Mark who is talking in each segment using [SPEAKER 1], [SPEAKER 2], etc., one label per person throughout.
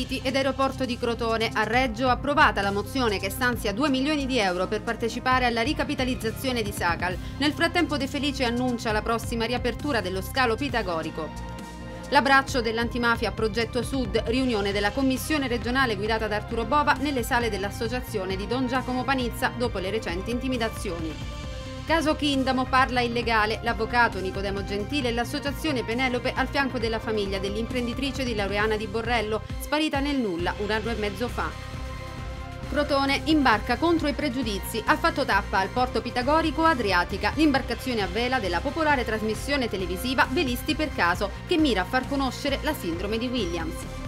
[SPEAKER 1] City ed Aeroporto di Crotone. A Reggio approvata la mozione che stanzia 2 milioni di euro per partecipare alla ricapitalizzazione di Sacal. Nel frattempo De Felice annuncia la prossima riapertura dello scalo pitagorico. L'abbraccio dell'antimafia Progetto Sud, riunione della commissione regionale guidata da Arturo Bova nelle sale dell'associazione di Don Giacomo Panizza dopo le recenti intimidazioni. Caso Kindamo parla illegale, l'avvocato Nicodemo Gentile e l'associazione Penelope al fianco della famiglia dell'imprenditrice di Laureana di Borrello, sparita nel nulla un anno e mezzo fa. Crotone imbarca contro i pregiudizi, ha fatto tappa al porto pitagorico Adriatica, l'imbarcazione a vela della popolare trasmissione televisiva Velisti per caso, che mira a far conoscere la sindrome di Williams.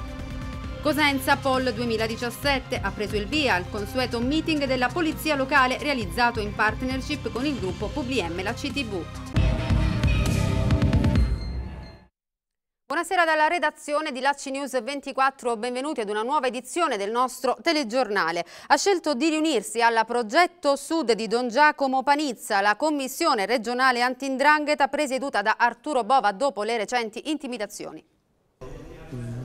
[SPEAKER 1] Cosenza Poll 2017 ha preso il via al consueto meeting della polizia locale realizzato in partnership con il gruppo PBM La CTV. Buonasera dalla redazione di Lacci News 24, benvenuti ad una nuova edizione del nostro telegiornale. Ha scelto di riunirsi al Progetto Sud di Don Giacomo Panizza, la commissione regionale antindrangheta presieduta da Arturo Bova dopo le recenti intimidazioni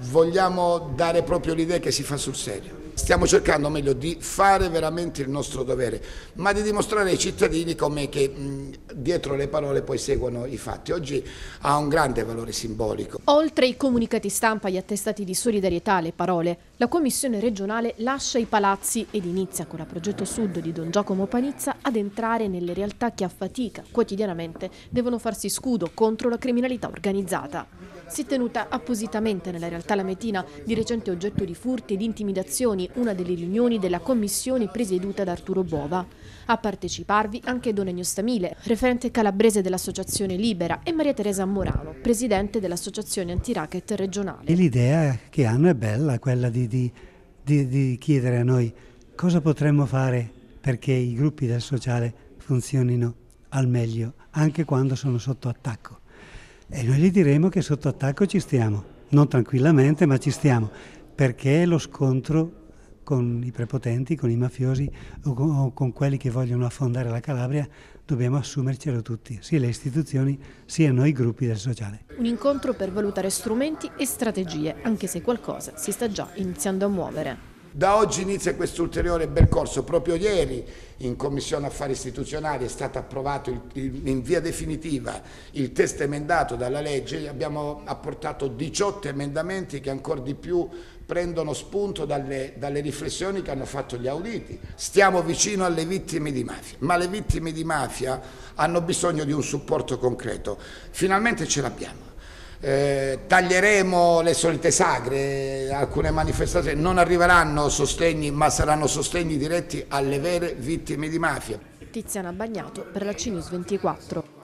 [SPEAKER 2] vogliamo dare proprio l'idea che si fa sul serio. Stiamo cercando, meglio, di fare veramente il nostro dovere, ma di dimostrare ai cittadini come che mh, dietro le parole poi seguono i fatti. Oggi ha un grande valore simbolico.
[SPEAKER 3] Oltre i comunicati stampa, gli attestati di solidarietà, alle parole, la Commissione regionale lascia i palazzi ed inizia con la Progetto Sud di Don Giacomo Panizza ad entrare nelle realtà che a fatica quotidianamente devono farsi scudo contro la criminalità organizzata. Si è tenuta appositamente nella realtà lametina, di recente oggetto di furti e di intimidazioni, una delle riunioni della commissione presieduta da Arturo Bova. A parteciparvi anche Don Egno Stamile, referente calabrese dell'Associazione Libera, e Maria Teresa Morano, presidente dell'Associazione Antiracket regionale.
[SPEAKER 4] L'idea che hanno è bella, quella di, di, di, di chiedere a noi cosa potremmo fare perché i gruppi del sociale funzionino al meglio, anche quando sono sotto attacco. E noi gli diremo che sotto attacco ci stiamo, non tranquillamente, ma ci stiamo, perché lo scontro con i prepotenti, con i mafiosi o con, o con quelli che vogliono affondare la Calabria dobbiamo assumercelo tutti, sia le istituzioni sia noi gruppi del sociale.
[SPEAKER 5] Un incontro
[SPEAKER 3] per valutare strumenti e strategie, anche se qualcosa si sta già iniziando a muovere.
[SPEAKER 2] Da oggi inizia questo ulteriore percorso. Proprio ieri in Commissione Affari Istituzionali è stato approvato in via definitiva il testo emendato dalla legge. Abbiamo apportato 18 emendamenti che ancora di più prendono spunto dalle, dalle riflessioni che hanno fatto gli auditi. Stiamo vicino alle vittime di mafia, ma le vittime di mafia hanno bisogno di un supporto concreto. Finalmente ce l'abbiamo. Eh, taglieremo le solite sagre, alcune manifestazioni, non arriveranno sostegni ma saranno sostegni diretti alle vere vittime di mafia.
[SPEAKER 1] Tiziana Bagnato per la CNews 24.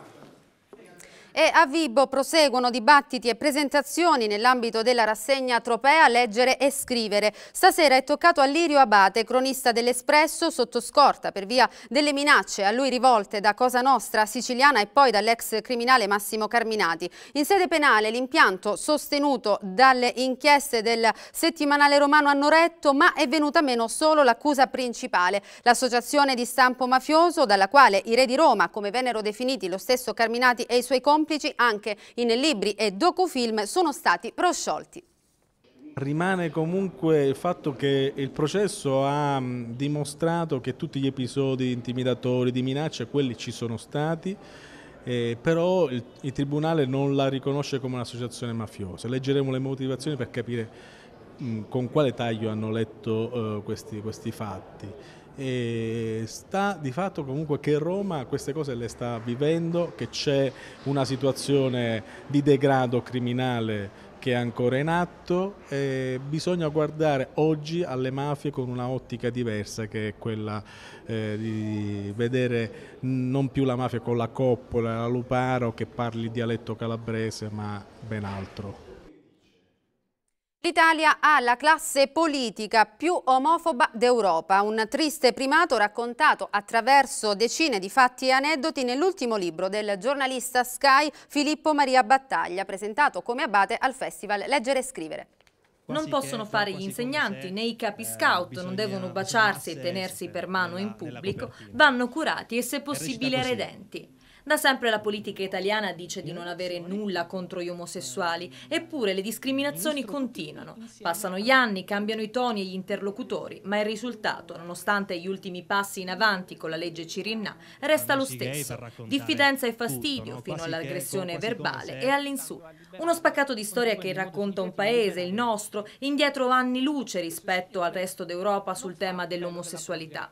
[SPEAKER 1] E a Vibo proseguono dibattiti e presentazioni nell'ambito della rassegna tropea Leggere e Scrivere. Stasera è toccato a Lirio Abate, cronista dell'Espresso, sotto scorta per via delle minacce a lui rivolte da Cosa Nostra siciliana e poi dall'ex criminale Massimo Carminati. In sede penale l'impianto sostenuto dalle inchieste del settimanale romano hanno retto, ma è venuta meno solo l'accusa principale, l'associazione di stampo mafioso dalla quale i re di Roma, come vennero definiti lo stesso Carminati e i suoi compagni, complici anche in libri e docufilm sono stati prosciolti.
[SPEAKER 6] Rimane comunque il fatto che il processo ha mm, dimostrato che tutti gli episodi intimidatori, di minacce, quelli ci sono stati, eh, però il, il Tribunale non la riconosce come un'associazione mafiosa. Leggeremo le motivazioni per capire mm, con quale taglio hanno letto uh, questi, questi, fatti. E sta di fatto comunque che Roma queste cose le sta vivendo, che c'è una situazione di degrado criminale che è ancora in atto e bisogna guardare oggi alle mafie con una ottica diversa che è quella eh, di vedere non più la mafia con la coppola, la luparo che parli dialetto calabrese ma ben altro.
[SPEAKER 1] L'Italia ha la classe politica più omofoba d'Europa, un triste primato raccontato attraverso decine di fatti e aneddoti nell'ultimo libro del giornalista Sky Filippo Maria Battaglia, presentato come abate al festival Leggere e Scrivere.
[SPEAKER 7] Non possono certo, fare gli insegnanti né i eh, capi scout, non devono baciarsi e tenersi per mano in pubblico, vanno curati e se possibile redenti. Da sempre la politica italiana dice di non avere nulla contro gli omosessuali, eppure le discriminazioni continuano. Passano gli anni, cambiano i toni e gli interlocutori, ma il risultato, nonostante gli ultimi passi in avanti con la legge Cirinna, resta lo stesso. Diffidenza e fastidio fino all'aggressione verbale e all'insù. Uno spaccato di storia che racconta un paese, il nostro, indietro anni luce rispetto al resto d'Europa sul tema dell'omosessualità.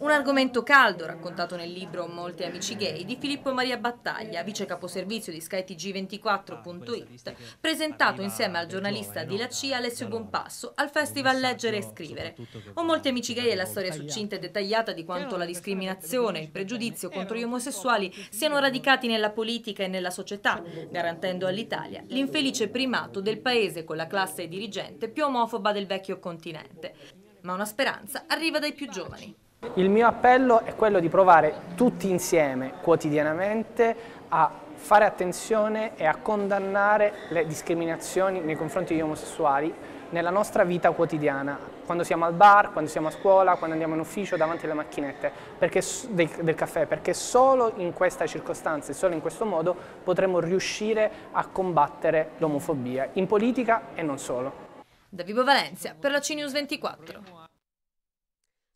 [SPEAKER 7] Un argomento caldo, raccontato nel libro Molti amici gay di Filippo Maria Battaglia, vice caposervizio di skytg24.it, ah, presentato insieme al giornalista di La CIA Alessio Bonpasso al Festival Leggere e Scrivere. O Molti amici gay è la storia succinta e dettagliata di quanto la discriminazione e il pregiudizio eh, contro gli omosessuali siano radicati nella politica e nella società, garantendo all'Italia l'infelice primato del paese con la classe dirigente più omofoba del vecchio continente. Ma una speranza arriva dai più giovani.
[SPEAKER 8] Il mio appello è quello di provare tutti insieme, quotidianamente, a fare attenzione e a condannare le discriminazioni nei confronti degli omosessuali nella nostra vita quotidiana, quando siamo al bar, quando siamo a scuola, quando andiamo in ufficio davanti alle macchinette perché, del, del, caffè, perché solo in questa circostanza e solo in questo modo potremo riuscire a combattere l'omofobia, in politica e non solo.
[SPEAKER 1] Da Vivo Valencia, per la CNews
[SPEAKER 7] 24.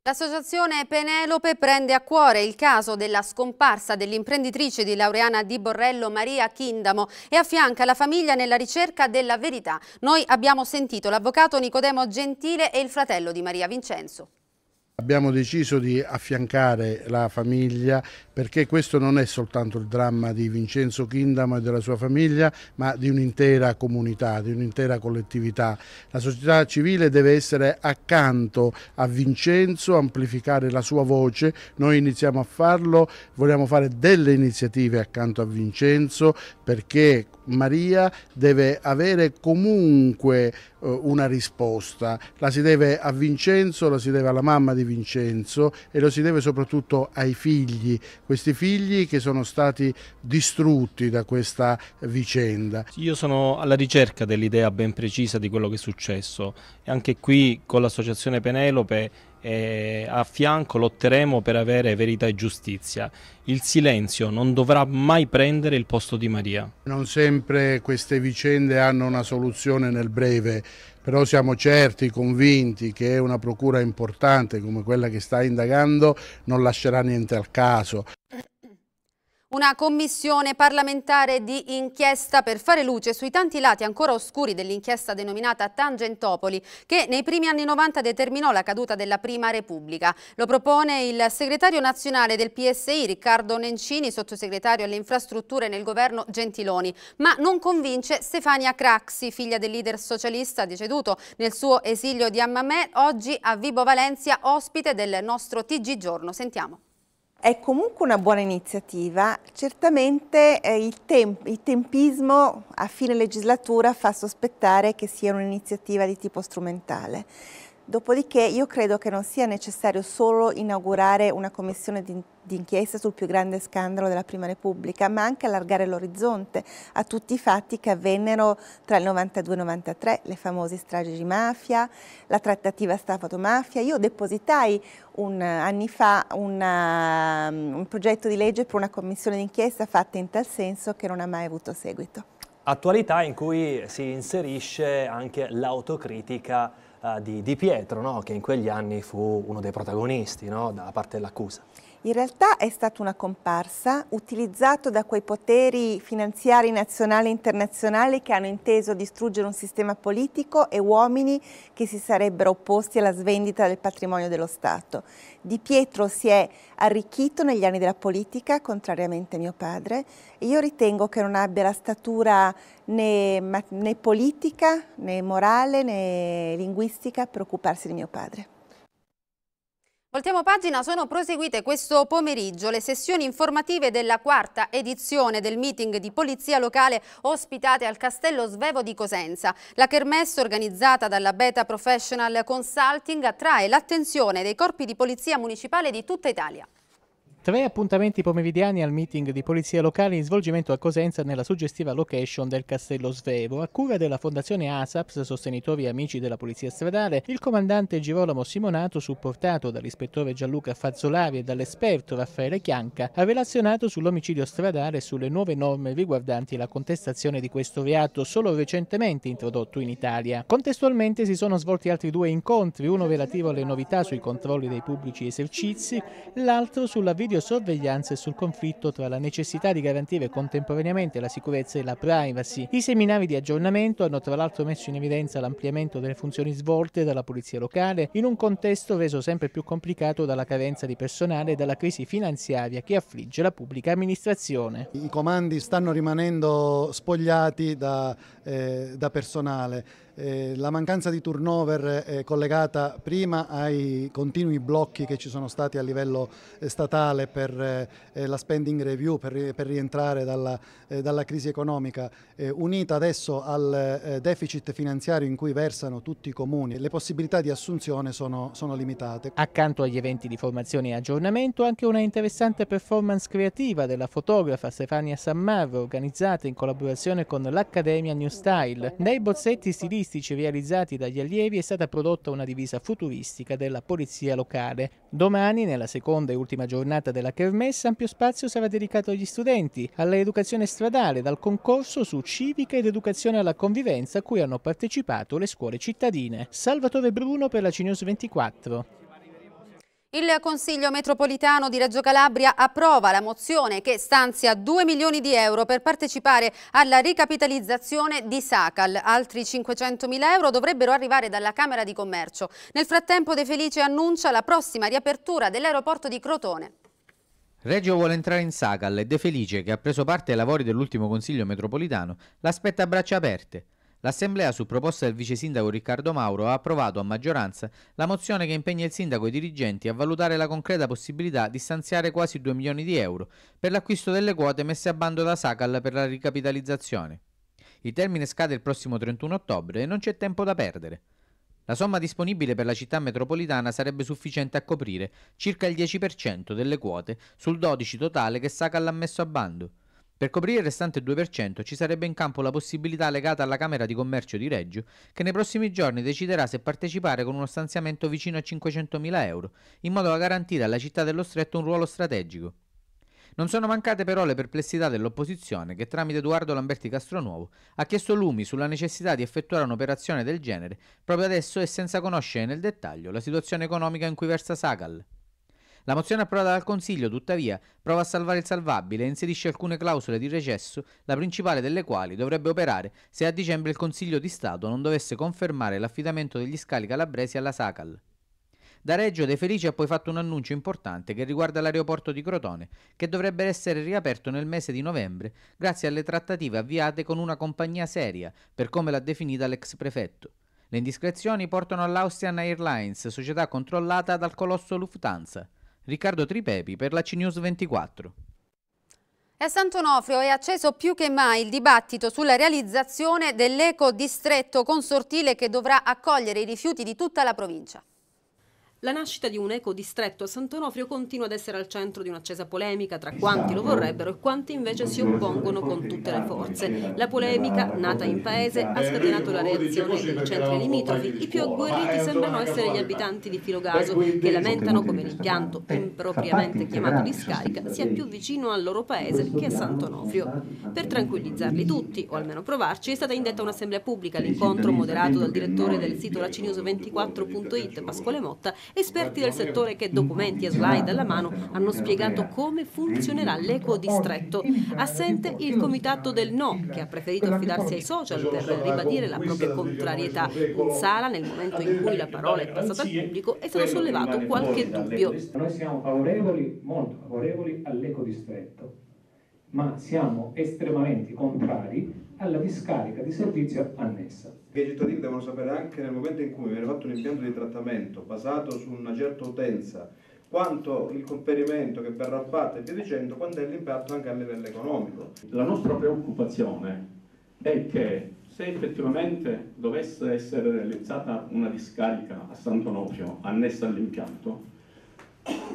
[SPEAKER 1] L'associazione Penelope prende a cuore il caso della scomparsa dell'imprenditrice di Laureana di Borrello Maria Kindamo e affianca la famiglia nella ricerca della verità. Noi abbiamo sentito l'avvocato Nicodemo Gentile e il fratello di Maria Vincenzo.
[SPEAKER 6] Abbiamo deciso di affiancare la famiglia perché questo non è soltanto il dramma di Vincenzo Kindamo e della sua famiglia, ma di un'intera comunità, di un'intera collettività. La società civile deve essere accanto a Vincenzo, amplificare la sua voce. Noi iniziamo a farlo, vogliamo fare delle iniziative accanto a Vincenzo perché Maria deve avere comunque eh, una risposta, la si deve a Vincenzo, la si deve alla mamma di Vincenzo e lo si deve soprattutto ai figli, questi figli che sono stati distrutti da questa vicenda.
[SPEAKER 8] Io sono alla ricerca dell'idea ben precisa di quello che è successo e anche qui con l'associazione Penelope e a fianco lotteremo per avere verità e giustizia. Il silenzio non dovrà mai prendere il posto di Maria.
[SPEAKER 6] Non sempre queste vicende hanno una soluzione nel breve, però siamo certi, convinti che una procura importante come quella che sta indagando non lascerà niente al caso.
[SPEAKER 1] Una commissione parlamentare di inchiesta per fare luce sui tanti lati ancora oscuri dell'inchiesta denominata Tangentopoli che nei primi anni 90 determinò la caduta della Prima Repubblica. Lo propone il segretario nazionale del PSI Riccardo Nencini, sottosegretario alle infrastrutture nel governo Gentiloni, ma non convince Stefania Craxi, figlia del leader socialista deceduto nel suo esilio di Ammamè, oggi a Vibo Valencia, ospite del nostro TG Giorno. Sentiamo.
[SPEAKER 9] È comunque una buona iniziativa, certamente eh, il, temp il, tempismo a fine legislatura fa sospettare che sia un'iniziativa di tipo strumentale. Dopodiché io credo che non sia necessario solo inaugurare una commissione d'inchiesta sul più grande scandalo della Prima Repubblica, ma anche allargare l'orizzonte a tutti i fatti che avvennero tra il 92 e il 93, le famose stragi di mafia, la trattativa Stato-mafia. Io depositai un, anni fa una, um, un progetto di legge per una commissione d'inchiesta fatta in tal senso che non ha mai avuto seguito.
[SPEAKER 4] Attualità in cui si inserisce anche l'autocritica eh, di, di, Pietro, no? che in quegli anni fu uno dei protagonisti no? da parte dell'accusa.
[SPEAKER 9] In realtà è stata una comparsa utilizzato da quei poteri finanziari nazionali e internazionali che hanno inteso distruggere un sistema politico e uomini che si sarebbero opposti alla svendita del patrimonio dello Stato. Di Pietro si è arricchito negli anni della politica, contrariamente a mio padre, e io ritengo che non abbia la statura né, né politica, né morale, né linguistica per occuparsi di mio padre.
[SPEAKER 1] Voltiamo pagina, sono proseguite questo pomeriggio le sessioni informative della quarta edizione del meeting di polizia locale ospitate al Castello Svevo di Cosenza. La kermesse organizzata dalla Beta Professional Consulting attrae l'attenzione dei corpi di polizia municipale di tutta Italia.
[SPEAKER 8] Tre appuntamenti pomeridiani al meeting di polizia locale in svolgimento a Cosenza nella suggestiva location del Castello Svevo, a cura della Fondazione ASAPS, sostenitori e amici della Polizia Stradale, il comandante Girolamo Simonato, supportato dall'ispettore Gianluca Fazzolari e dall'esperto Raffaele Chianca, ha relazionato sull'omicidio stradale e sulle nuove norme riguardanti la contestazione di questo reato, solo recentemente introdotto in Italia. Contestualmente si sono svolti altri due incontri, uno relativo alle novità sui controlli dei pubblici esercizi, l'altro sulla video videosorveglianza e sul conflitto tra la necessità di garantire contemporaneamente la sicurezza e la privacy. I seminari di aggiornamento hanno tra l'altro messo in evidenza l'ampliamento delle funzioni svolte dalla polizia locale in un contesto reso sempre più complicato dalla carenza di personale e dalla crisi finanziaria che affligge la pubblica amministrazione. I comandi stanno rimanendo spogliati da, eh, da personale. Eh, la mancanza di turnover è collegata prima ai continui blocchi che ci sono stati a livello eh, statale per eh, eh la spending review, per, per rientrare dalla, eh, dalla, crisi economica, unita adesso al deficit finanziario in cui versano tutti i comuni. Le possibilità di assunzione sono, sono limitate. Accanto agli eventi di formazione e aggiornamento anche una interessante performance creativa della fotografa Stefania Sammarro organizzata in collaborazione con l'Accademia New Style. Nei bozzetti stilistici artistici realizzati dagli allievi è stata prodotta una divisa futuristica della polizia locale. Domani, nella seconda e ultima giornata della Kermesse, ampio spazio sarà dedicato agli studenti, all'educazione stradale, dal concorso su civica ed educazione alla convivenza a cui hanno partecipato le scuole cittadine. Salvatore Bruno per la CNews 24.
[SPEAKER 1] Il Consiglio metropolitano di Reggio Calabria approva la mozione che stanzia 2 milioni di euro per partecipare alla ricapitalizzazione di Sacal. Altri 500 mila euro dovrebbero arrivare dalla Camera di Commercio. Nel frattempo De Felice annuncia la prossima riapertura dell'aeroporto di Crotone.
[SPEAKER 10] Reggio vuole entrare in Sacal e De Felice, che ha preso parte ai lavori dell'ultimo Consiglio metropolitano, l'aspetta a braccia aperte. L'Assemblea, su proposta del vice sindaco Riccardo Mauro, ha approvato a maggioranza la mozione che impegna il sindaco e i dirigenti a valutare la concreta possibilità di stanziare quasi 2 milioni di euro per l'acquisto delle quote messe a bando da Sacal per la ricapitalizzazione. Il termine scade il prossimo 31 ottobre e non c'è tempo da perdere. La somma disponibile per la città metropolitana sarebbe sufficiente a coprire circa il 10% delle quote sul 12 totale che Sacal ha messo a bando. Per coprire il restante 2% ci sarebbe in campo la possibilità legata alla Camera di Commercio di Reggio, che nei prossimi giorni deciderà se partecipare con uno stanziamento vicino a 500.000 euro, in modo da garantire alla città dello Stretto un ruolo strategico. Non sono mancate però le perplessità dell'opposizione che tramite Edoardo Lamberti Castronuovo ha chiesto lumi sulla necessità di effettuare un'operazione del genere proprio adesso e senza conoscere nel dettaglio la situazione economica in cui versa Sagal. La mozione approvata dal Consiglio, tuttavia, prova a salvare il salvabile e inserisce alcune clausole di recesso, la principale delle quali dovrebbe operare se a dicembre il Consiglio di Stato non dovesse confermare l'affidamento degli scali calabresi alla Sacal. Da Reggio De Felice ha poi fatto un annuncio importante che riguarda l'aeroporto di Crotone, che dovrebbe essere riaperto nel mese di novembre grazie alle trattative avviate con una compagnia seria, per come l'ha definita l'ex prefetto. Le indiscrezioni portano all'Austrian Airlines, società controllata dal colosso Lufthansa. Riccardo Tripepi per la CNews 24.
[SPEAKER 1] A Sant'Onofrio è acceso più che mai il dibattito sulla realizzazione dell'ecodistretto consortile che dovrà accogliere i rifiuti di tutta la provincia
[SPEAKER 5] la nascita di un eco distretto a Sant'Onofrio continua ad essere al centro di un'accesa polemica tra quanti lo vorrebbero e quanti invece si oppongono con tutte le forze. La polemica, nata in paese, ha scatenato la
[SPEAKER 11] reazione dei centri limitrofi. I più agguerriti sembrano essere gli
[SPEAKER 5] abitanti di Filogaso, che lamentano come l'impianto, impropriamente chiamato discarica, sia più vicino al loro paese che a Sant'Onofrio. Per tranquillizzarli tutti, o almeno provarci, è stata indetta un'assemblea pubblica. all'incontro moderato dal direttore del sito lacinews24.it, Pasquale Motta, Esperti del settore che documenti e slide alla mano hanno spiegato come funzionerà l'eco distretto. Assente il comitato del no, che ha preferito affidarsi ai social per ribadire la propria contrarietà. In sala, nel momento in cui la parola è passata al pubblico, è stato sollevato qualche dubbio.
[SPEAKER 8] Noi siamo favorevoli, molto favorevoli all'eco distretto, ma siamo estremamente contrari alla discarica di servizio
[SPEAKER 6] annessa. I cittadini devono sapere anche nel momento in cui viene fatto un impianto di trattamento basato su una certa utenza quanto il conferimento che verrà fatto e via dicendo, quanto è l'impatto anche a livello economico. La nostra preoccupazione è che se
[SPEAKER 8] effettivamente dovesse essere realizzata una discarica a Sant'Onofrio annessa
[SPEAKER 6] all'impianto,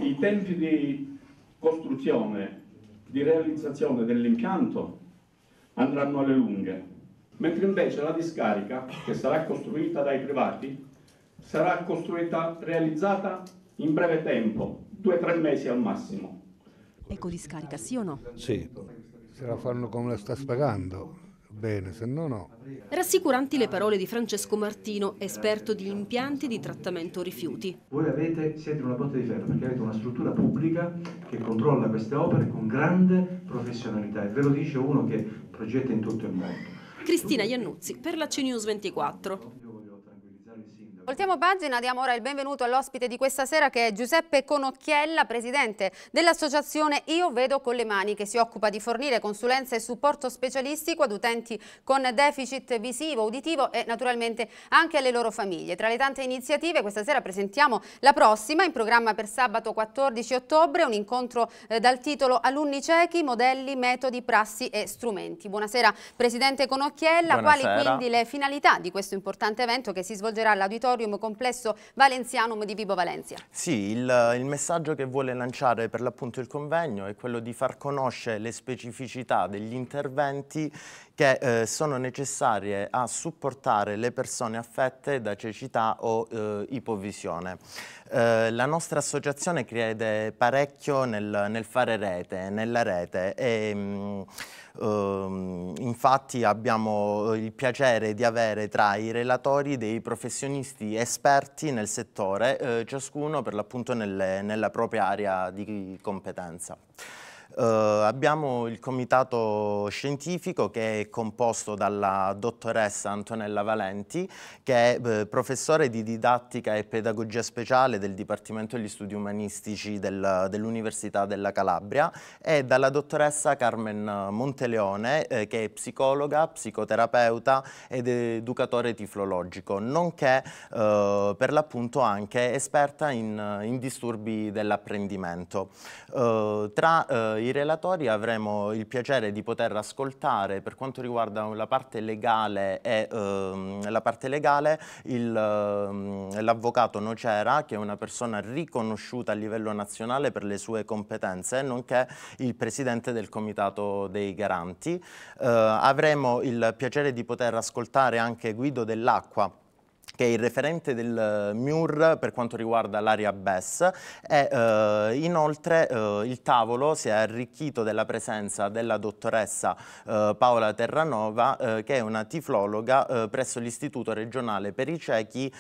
[SPEAKER 6] i tempi di costruzione, di realizzazione dell'impianto andranno alle lunghe, mentre invece la discarica, che sarà costruita dai privati, sarà costruita,
[SPEAKER 8] realizzata in breve tempo, due o tre mesi al massimo.
[SPEAKER 5] Ecco discarica, sì o no?
[SPEAKER 6] Sì, se la fanno come la sta spagando. bene, se no no.
[SPEAKER 5] Rassicuranti le parole di Francesco Martino, esperto di impianti di trattamento rifiuti.
[SPEAKER 11] Voi avete, siete una botte di ferro perché avete una struttura pubblica che controlla queste opere con
[SPEAKER 1] grande
[SPEAKER 11] professionalità e ve lo dice uno che progetti in tutto il mondo.
[SPEAKER 1] Cristina Iannuzzi per la CNews 24. Voltiamo pagina, diamo ora il benvenuto all'ospite di questa sera che è Giuseppe Conocchiella, presidente dell'associazione Io Vedo con le Mani che si occupa di fornire consulenza e supporto specialistico ad utenti con deficit visivo, uditivo e naturalmente anche alle loro famiglie. Tra le tante iniziative questa sera presentiamo la prossima in programma per sabato 14 ottobre, un incontro eh, dal titolo Alunni ciechi, modelli, metodi, prassi e strumenti. Buonasera presidente Conocchiella, Buonasera. quali quindi le finalità di questo importante evento che si svolgerà all'auditorio auditorium complesso valenzianum di Vibo Valencia.
[SPEAKER 12] Sì, il, il messaggio che vuole lanciare per l'appunto il convegno è quello di far conoscere le specificità degli interventi che eh, sono necessarie a supportare le persone affette da cecità o eh, ipovisione. Eh, la nostra associazione crede parecchio nel, nel, fare rete, nella rete e, mh, mm, Ehm, infatti abbiamo eh, il piacere di avere tra i relatori dei professionisti esperti nel settore, eh, ciascuno per l'appunto nelle, nella propria area di competenza. Uh, abbiamo il comitato scientifico che è composto dalla dottoressa Antonella Valenti, che è eh, professore di didattica e pedagogia speciale del Dipartimento degli Studi Umanistici del, dell'Università della Calabria, e dalla dottoressa Carmen Monteleone, eh, che è psicologa, psicoterapeuta ed educatore tiflologico, nonché eh, per l'appunto anche esperta in, in disturbi dell'apprendimento. Eh, tra eh, i i relatori avremo il piacere di poter ascoltare per quanto riguarda la parte legale, e, ehm, la parte legale ehm, l'avvocato ehm, Nocera, che è una persona riconosciuta a livello nazionale per le sue competenze, nonché il presidente del Comitato dei Garanti. Eh, avremo il piacere di poter ascoltare anche Guido dell'Acqua, che è il referente del eh, MUR per quanto riguarda l'area BES e eh, inoltre eh, il tavolo si è arricchito della presenza della dottoressa eh, Paola Terranova eh, che è una tiflologa eh, presso l'Istituto regionale per i ciechi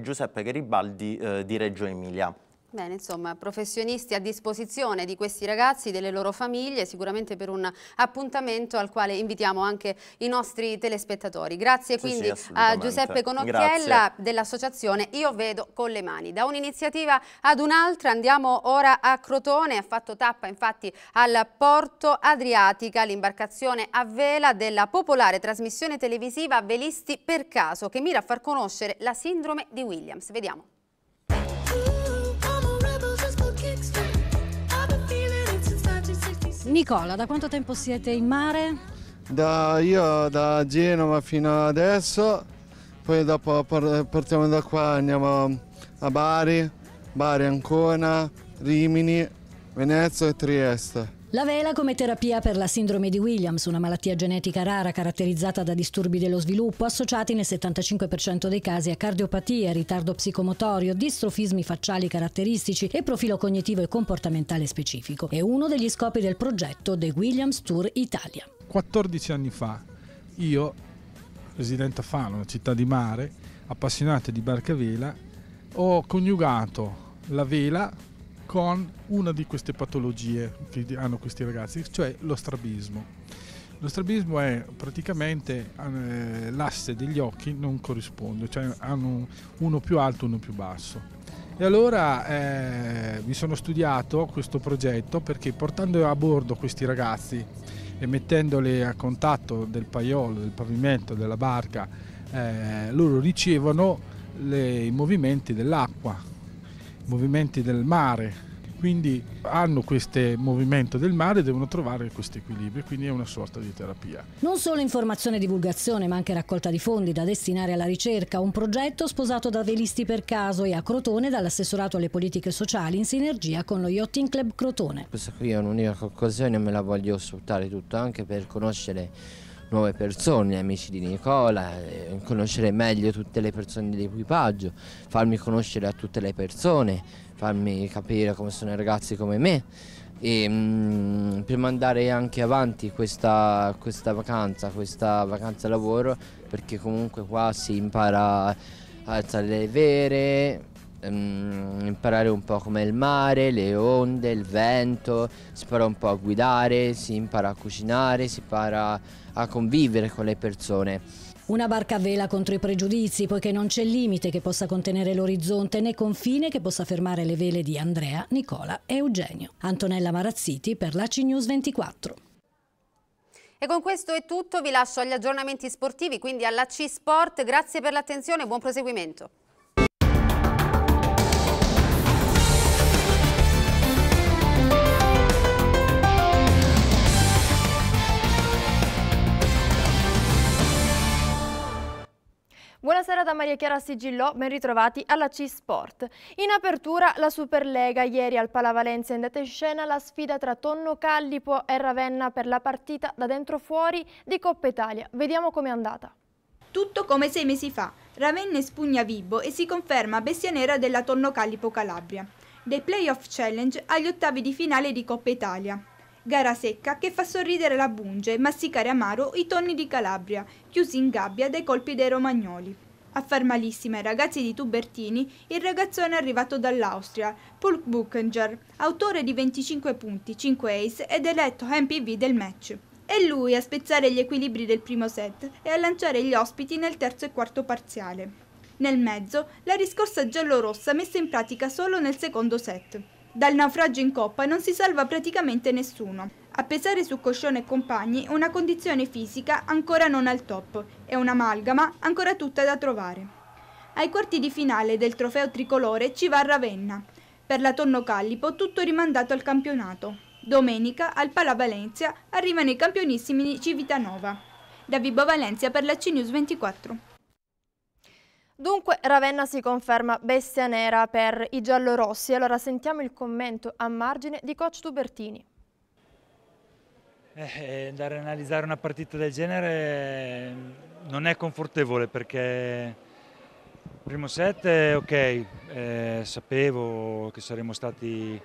[SPEAKER 12] Giuseppe Garibaldi di Reggio Emilia.
[SPEAKER 1] Bene, insomma, professionisti a disposizione di questi ragazzi, delle loro famiglie, sicuramente per un appuntamento al quale invitiamo anche i nostri telespettatori. Grazie sì, quindi sì, a Giuseppe Conocchiella dell'associazione Io Vedo con le mani. Da un'iniziativa ad un'altra andiamo ora a Crotone, ha fatto tappa infatti al Porto Adriatica, l'imbarcazione a vela della popolare trasmissione televisiva Velisti per caso, che mira a far conoscere la sindrome di Williams. Vediamo.
[SPEAKER 13] Nicola, da quanto tempo siete in mare?
[SPEAKER 6] Da, io da Genova fino adesso, poi dopo partiamo da qua, andiamo a Bari, Bari Ancona, Rimini, Venezia e Trieste.
[SPEAKER 13] La vela come terapia per la sindrome di Williams, una malattia genetica rara caratterizzata da disturbi dello sviluppo associati nel 75% dei casi a cardiopatia, ritardo psicomotorio, distrofismi facciali caratteristici e profilo cognitivo e comportamentale specifico. È uno degli scopi del progetto The Williams Tour Italia.
[SPEAKER 6] 14 anni fa io, residente a Fano, una città di mare, appassionato di barca vela, ho coniugato la vela con una di queste patologie che hanno questi ragazzi, cioè lo strabismo. Lo strabismo è praticamente eh, l'asse degli occhi non corrisponde, cioè hanno uno più alto e uno più basso. E allora eh, mi sono studiato questo progetto perché portando a bordo questi ragazzi e mettendoli a contatto del paiolo, del pavimento, della barca, eh, loro ricevono le, i movimenti dell'acqua, movimenti del mare, quindi hanno questo movimento del mare e devono trovare questo equilibrio, quindi è una sorta di terapia.
[SPEAKER 13] Non solo informazione e divulgazione, ma anche raccolta di fondi da destinare alla ricerca, un progetto sposato da Velisti per caso e a Crotone dall'assessorato alle politiche sociali in sinergia con lo Yachting Club Crotone.
[SPEAKER 3] Questa qui è un'unica occasione, me la voglio sfruttare tutta anche per conoscere nuove persone, amici di Nicola, eh, conoscere meglio tutte le persone dell'equipaggio, farmi conoscere a tutte le persone, farmi capire come sono i ragazzi come me. E, mh, mm, per mandare anche avanti questa, questa vacanza, questa vacanza lavoro, perché comunque qua si impara a alzare le vere, um, imparare un po' come il mare, le onde, il vento, si impara un po' a guidare, si impara a cucinare, si impara a convivere con le persone.
[SPEAKER 13] Una barca a vela contro i pregiudizi, poiché non c'è limite che possa contenere l'orizzonte né confine che possa fermare le vele di Andrea, Nicola e Eugenio. Antonella Marazziti per la CNews 24.
[SPEAKER 1] E con questo è tutto, vi lascio agli aggiornamenti sportivi, quindi alla C-Sport. Grazie per l'attenzione e buon proseguimento.
[SPEAKER 3] Buonasera da Maria Chiara Sigillò, ben ritrovati alla C-Sport. In apertura la Superlega, ieri al Valencia è andata in scena la sfida tra Tonno Callipo e Ravenna per la partita da dentro fuori di Coppa Italia. Vediamo com'è andata.
[SPEAKER 14] Tutto come sei mesi fa, Ravenna espugna Vibo e si conferma bestia nera della Tonno Callipo Calabria. Dei playoff challenge agli ottavi di finale di Coppa Italia gara secca che fa sorridere la bunge e masticare amaro i tonni di Calabria, chiusi in gabbia dai colpi dei romagnoli. A far malissima ai ragazzi di Tubertini, il ragazzone arrivato dall'Austria, Paul Buchenger, autore di 25 punti, 5 ace ed eletto MPV del match. È lui a spezzare gli equilibri del primo set e a lanciare gli ospiti nel terzo e quarto parziale. Nel mezzo, la riscossa giallo-rossa messa in pratica solo nel secondo set. Dal naufragio in coppa non si salva praticamente nessuno. A pesare su Coscione e compagni una condizione fisica ancora non al top e un'amalgama ancora tutta da trovare. Ai quarti di finale del trofeo tricolore ci va Ravenna. Per la Tonno Callipo tutto rimandato al campionato. Domenica al Pala Valencia arrivano i campionissimi di Civitanova. Da Vibo Valencia per la CNews 24. Dunque Ravenna si conferma bestia nera per i
[SPEAKER 3] giallorossi. Allora sentiamo il commento a margine di coach Tubertini.
[SPEAKER 4] Eh, eh andare a analizzare una partita del genere eh, non è confortevole perché il primo set, eh, ok, eh, sapevo che saremmo stati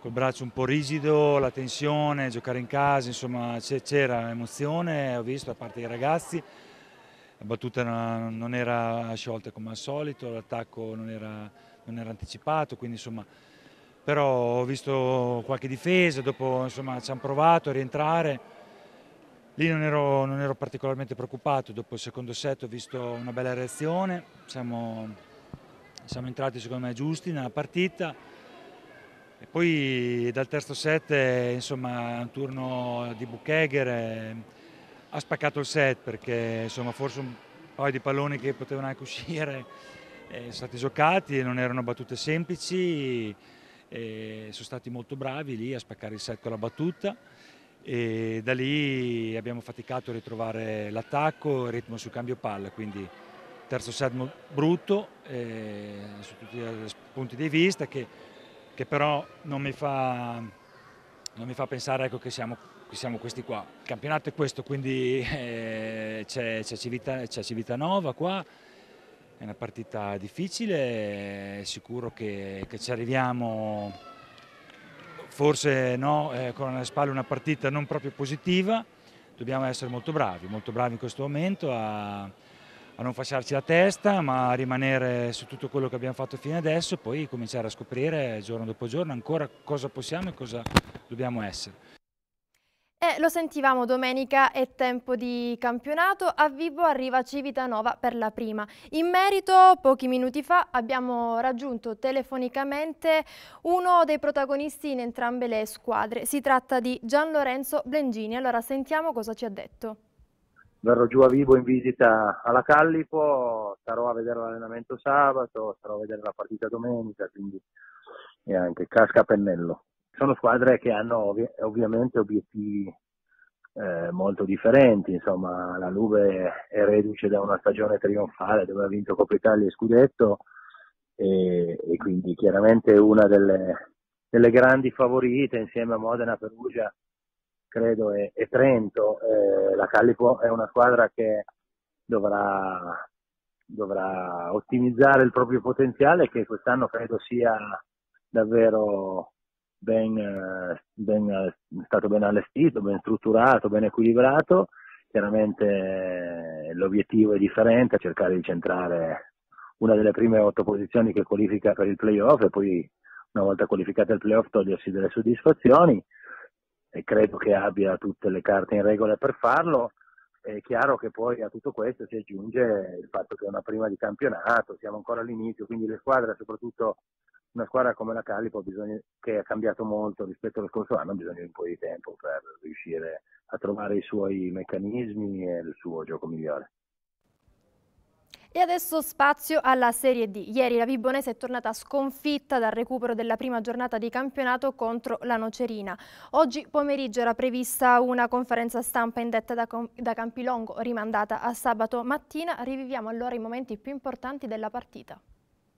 [SPEAKER 4] col braccio un po' rigido, la tensione, giocare in casa, insomma c'era emozione, ho visto da parte dei ragazzi, la battuta non era sciolta come al solito, l'attacco non era, non era anticipato, quindi insomma, però ho visto qualche difesa, dopo insomma, ci hanno provato a rientrare, lì non ero, non ero, particolarmente preoccupato, dopo il secondo set ho visto una bella reazione, siamo, siamo entrati secondo me giusti nella partita, e poi dal terzo set insomma un turno di Buchegger eh, ha spaccato il set perché insomma, forse un paio di palloni che potevano anche uscire eh, sono stati giocati, non erano battute semplici, sono stati molto bravi lì a spaccare il set con la battuta e da lì abbiamo faticato a ritrovare l'attacco, il ritmo sul cambio palla, quindi terzo set brutto eh, su tutti i punti di vista che, che però non mi fa, non mi fa pensare ecco, che siamo siamo questi qua. Il campionato è questo, quindi eh, c'è, Civitanova qua, è una partita difficile, sicuro che, che, ci arriviamo, forse no, eh, con alle spalle una partita non proprio positiva, dobbiamo essere molto bravi, molto bravi in questo momento a, a non fasciarci la testa, ma a rimanere su tutto quello che abbiamo fatto fino adesso e poi cominciare a scoprire giorno dopo giorno ancora cosa possiamo e cosa dobbiamo essere.
[SPEAKER 3] E eh, lo sentivamo domenica, è tempo di campionato, a vivo arriva Civitanova per la prima. In merito, pochi minuti fa abbiamo raggiunto telefonicamente uno dei protagonisti in entrambe le squadre. Si tratta di Gian Lorenzo Blengini, allora sentiamo cosa ci ha detto.
[SPEAKER 11] Verrò giù a vivo in visita alla Callipo, starò a vedere l'allenamento sabato, starò a vedere la partita domenica, quindi è anche casca a pennello sono squadre che hanno ovvi- ovviamente obiettivi eh, molto differenti, insomma la Lube è reduce da una stagione trionfale dove ha vinto Coppa Italia e Scudetto e, e quindi chiaramente una delle, delle, grandi favorite insieme a Modena, Perugia credo e, e Trento, eh, la Callipo è una squadra che dovrà, dovrà ottimizzare il proprio potenziale che quest'anno credo sia davvero ben, eh, ben, eh, stato ben allestito, ben strutturato, ben equilibrato. Chiaramente eh, l'obiettivo è differente, cercare di centrare una delle prime otto posizioni che qualifica per il playoff e poi una volta qualificata il playoff togliersi delle soddisfazioni e credo che abbia tutte le carte in regola per farlo. È chiaro che poi a tutto questo si aggiunge il fatto che è una prima di campionato, siamo ancora all'inizio, quindi le squadre, soprattutto una squadra come la Calipo bisogna, che ha cambiato molto rispetto allo scorso anno ha bisogno di un po' di tempo per riuscire a trovare i suoi meccanismi e il suo gioco migliore.
[SPEAKER 3] E adesso spazio alla Serie D. Ieri la Vibonese è tornata sconfitta dal recupero della prima giornata di campionato contro la Nocerina. Oggi pomeriggio era prevista una conferenza stampa indetta da, da Campilongo, rimandata a sabato mattina. Riviviamo allora i momenti più importanti della partita.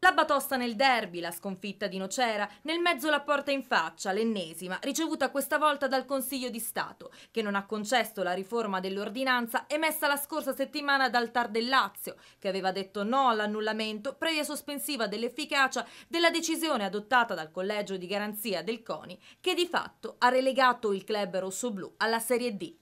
[SPEAKER 7] La batosta nel derby, la sconfitta di Nocera, nel mezzo la porta in faccia, l'ennesima, ricevuta questa volta dal Consiglio di Stato, che non ha concesso la riforma dell'ordinanza emessa la scorsa settimana dal Tar del Lazio, che aveva detto no all'annullamento previa sospensiva dell'efficacia della decisione adottata dal Collegio di Garanzia del CONI, che di fatto ha relegato il club rossoblù alla Serie D.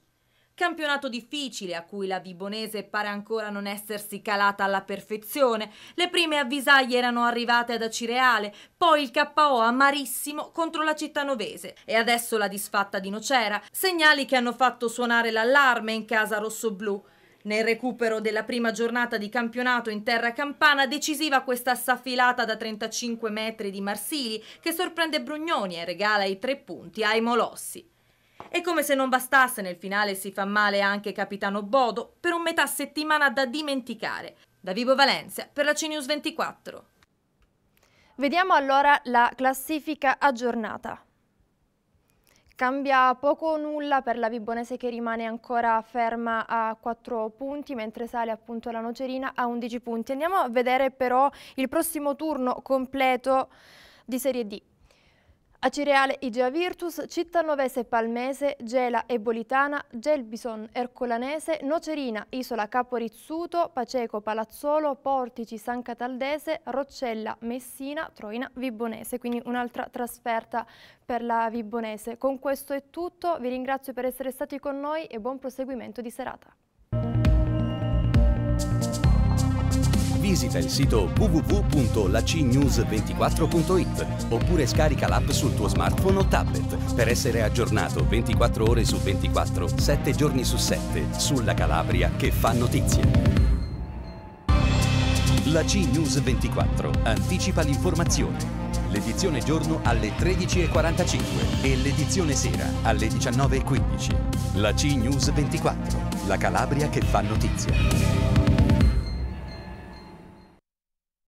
[SPEAKER 7] Campionato difficile a cui la Vibonese pare ancora non essersi calata alla perfezione. Le prime avvisaglie erano arrivate ad Acireale, poi il KO amarissimo contro la Cittanovese e adesso la disfatta di Nocera, segnali che hanno fatto suonare l'allarme in casa rossoblù. Nel recupero della prima giornata di campionato in terra campana, decisiva questa saffilata da 35 metri di Marsili che sorprende Brugnoni e regala i tre punti ai Molossi. E come se non bastasse, nel finale si fa male anche Capitano Bodo per un metà settimana da dimenticare. Da Vivo Valencia per la CNews 24. Vediamo allora
[SPEAKER 3] la classifica aggiornata. Cambia poco o nulla per la Vibonese che rimane ancora ferma a 4 punti, mentre sale appunto la Nocerina a 11 punti. Andiamo a vedere però il prossimo turno completo di Serie D. A Cireale Igea Virtus, Cittanovese Palmese, Gela Ebolitana, Gelbison Ercolanese, Nocerina, Isola Capo Rizzuto, Paceco Palazzolo, Portici San Cataldese, Roccella Messina, Troina Vibonese. Quindi un'altra trasferta per la Vibonese. Con questo è tutto, vi ringrazio per essere stati con noi e buon proseguimento di serata
[SPEAKER 6] visita il sito www.lacnews24.it oppure scarica l'app sul tuo smartphone o tablet per essere aggiornato 24 ore su 24, 7 giorni su 7 sulla Calabria che fa notizie. La C News 24 anticipa l'informazione. L'edizione giorno alle 13.45 e l'edizione sera alle 19.15. La C News 24, la Calabria che fa notizia.